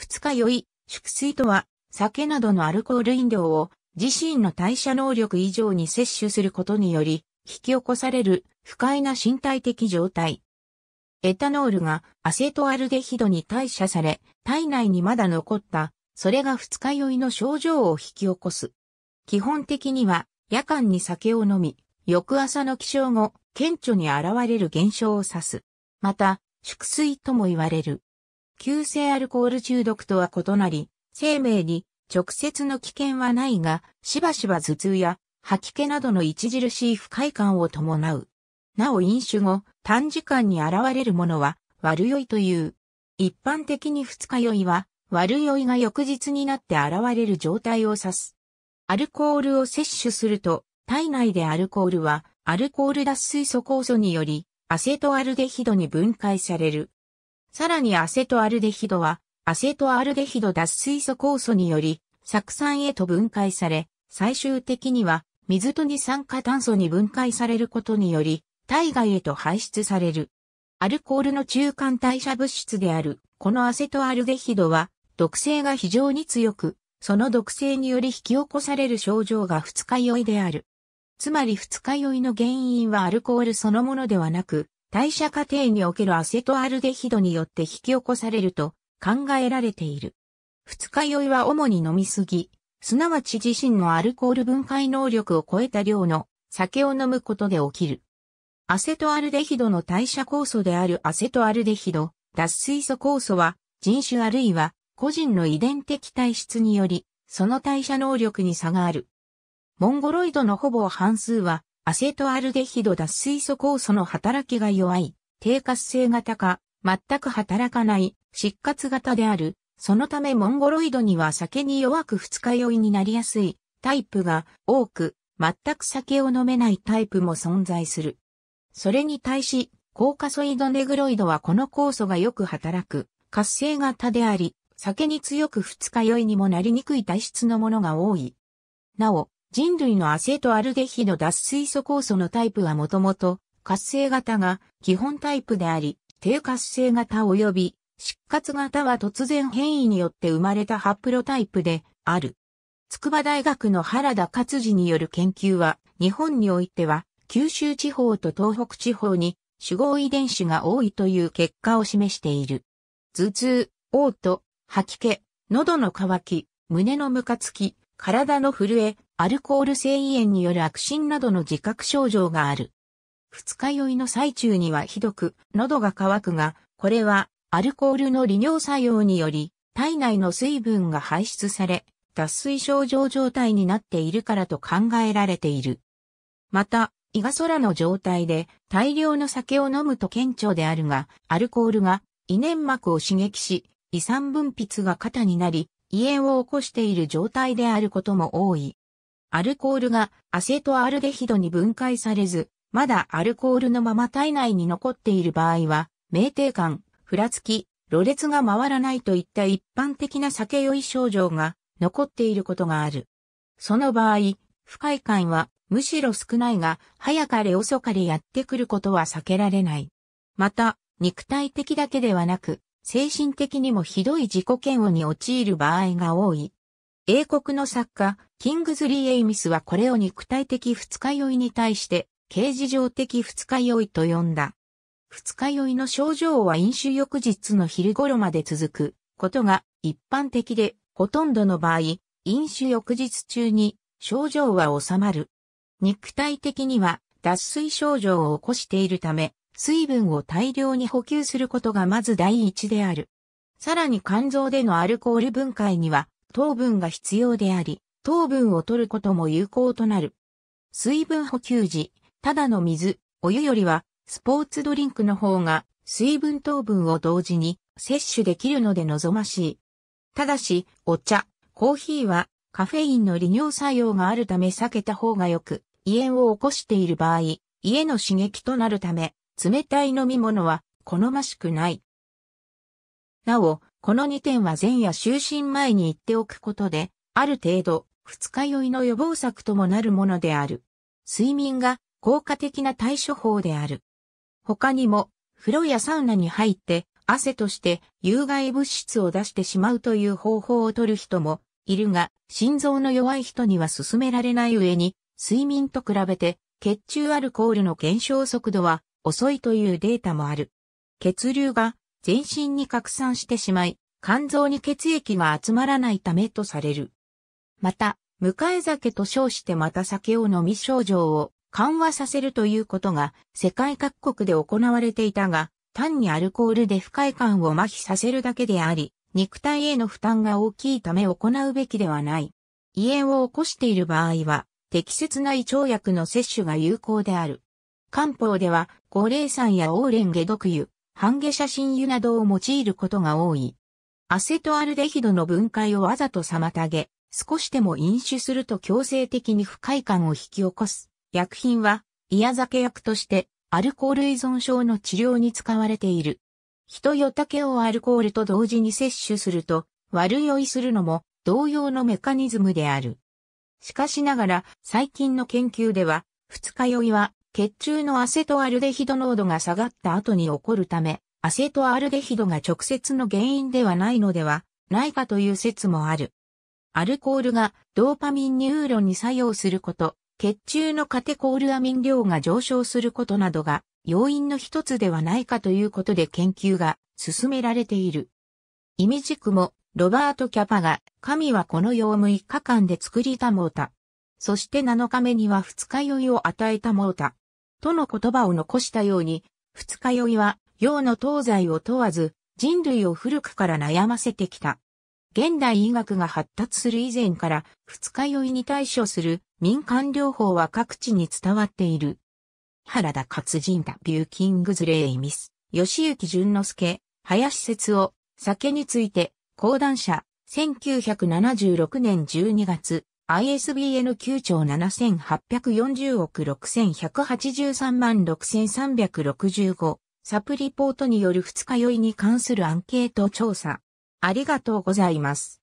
二日酔い、粛水とは、酒などのアルコール飲料を自身の代謝能力以上に摂取することにより、引き起こされる不快な身体的状態。エタノールがアセトアルデヒドに代謝され、体内にまだ残った、それが二日酔いの症状を引き起こす。基本的には、夜間に酒を飲み、翌朝の起床後、顕著に現れる現象を指す。また、粛水とも言われる。急性アルコール中毒とは異なり、生命に直接の危険はないが、しばしば頭痛や吐き気などの著しい不快感を伴う。なお飲酒後、短時間に現れるものは悪酔いという。一般的に二日酔いは悪酔いが翌日になって現れる状態を指す。アルコールを摂取すると、体内でアルコールはアルコール脱水素酵素によりアセトアルデヒドに分解される。さらにアセトアルデヒドは、アセトアルデヒド脱水素酵素により、酢酸へと分解され、最終的には、水と二酸化炭素に分解されることにより、体外へと排出される。アルコールの中間代謝物質である、このアセトアルデヒドは、毒性が非常に強く、その毒性により引き起こされる症状が二日酔いである。つまり二日酔いの原因はアルコールそのものではなく、代謝過程におけるアセトアルデヒドによって引き起こされると考えられている。二日酔いは主に飲みすぎ、すなわち自身のアルコール分解能力を超えた量の酒を飲むことで起きる。アセトアルデヒドの代謝酵素であるアセトアルデヒド、脱水素酵素は人種あるいは個人の遺伝的体質により、その代謝能力に差がある。モンゴロイドのほぼ半数はアセトアルデヒド脱水素酵素の働きが弱い、低活性型か、全く働かない、失活型である。そのためモンゴロイドには酒に弱く二日酔いになりやすいタイプが多く、全く酒を飲めないタイプも存在する。それに対し、コーカソイドネグロイドはこの酵素がよく働く、活性型であり、酒に強く二日酔いにもなりにくい体質のものが多い。なお、人類のアセトアルデヒド脱水素酵素のタイプはもともと活性型が基本タイプであり、低活性型及び失活型は突然変異によって生まれたハプロタイプである。筑波大学の原田勝治による研究は、日本においては九州地方と東北地方に主合遺伝子が多いという結果を示している。頭痛、嘔吐、吐き気、喉の渇き、胸のムカつき、体の震え、アルコール性胃炎による悪心などの自覚症状がある。二日酔いの最中にはひどく、喉が渇くが、これはアルコールの利尿作用により、体内の水分が排出され、脱水症状状態になっているからと考えられている。また、胃が空の状態で大量の酒を飲むと顕著であるが、アルコールが胃粘膜を刺激し、胃酸分泌が肩になり、胃炎を起こしている状態であることも多い。アルコールがアセトアルデヒドに分解されず、まだアルコールのまま体内に残っている場合は、酩酊感、ふらつき、ろれつが回らないといった一般的な酒酔い症状が残っていることがある。その場合、不快感はむしろ少ないが、早かれ遅かれやってくることは避けられない。また、肉体的だけではなく、精神的にもひどい自己嫌悪に陥る場合が多い。英国の作家、キングズリー・エイミスはこれを肉体的二日酔いに対して、形事上的二日酔いと呼んだ。二日酔いの症状は飲酒翌日の昼頃まで続くことが一般的で、ほとんどの場合、飲酒翌日中に症状は治まる。肉体的には脱水症状を起こしているため、水分を大量に補給することがまず第一である。さらに肝臓でのアルコール分解には糖分が必要であり、糖分を取ることも有効となる。水分補給時、ただの水、お湯よりはスポーツドリンクの方が水分糖分を同時に摂取できるので望ましい。ただし、お茶、コーヒーはカフェインの利尿作用があるため避けた方がよく、胃炎を起こしている場合、家の刺激となるため、冷たい飲み物は好ましくない。なお、この2点は前夜就寝前に言っておくことで、ある程度、二日酔いの予防策ともなるものである。睡眠が効果的な対処法である。他にも、風呂やサウナに入って、汗として有害物質を出してしまうという方法をとる人もいるが、心臓の弱い人には勧められない上に、睡眠と比べて血中アルコールの減少速度は遅いというデータもある。血流が全身に拡散してしまい、肝臓に血液が集まらないためとされる。また、迎え酒と称してまた酒を飲み症状を緩和させるということが世界各国で行われていたが、単にアルコールで不快感を麻痺させるだけであり、肉体への負担が大きいため行うべきではない。胃炎を起こしている場合は、適切な胃腸薬の摂取が有効である。漢方では、五霊山やオーレンゲ毒油、半下写真油などを用いることが多い。アセトアルデヒドの分解をわざと妨げ、少しでも飲酒すると強制的に不快感を引き起こす。薬品は、嫌酒薬として、アルコール依存症の治療に使われている。人よたけをアルコールと同時に摂取すると、悪酔いするのも同様のメカニズムである。しかしながら、最近の研究では、二日酔いは血中のアセトアルデヒド濃度が下がった後に起こるため、アセトアルデヒドが直接の原因ではないのではないかという説もある。アルコールがドーパミンニューロンに作用すること、血中のカテコールアミン量が上昇することなどが要因の一つではないかということで研究が進められている。イメジクもロバート・キャパが神はこの世を6日間で作りたもうた。そして7日目には二日酔いを与えたもうた。との言葉を残したように、二日酔いは、洋の東西を問わず、人類を古くから悩ませてきた。現代医学が発達する以前から、二日酔いに対処する民間療法は各地に伝わっている。原田勝人だ、ビューキングズレイミス、吉幸淳之介、林節夫、酒について、講談社、1976年12月、ISBN 9兆7840億6183万6365サプリポートによる二日酔いに関するアンケート調査。ありがとうございます。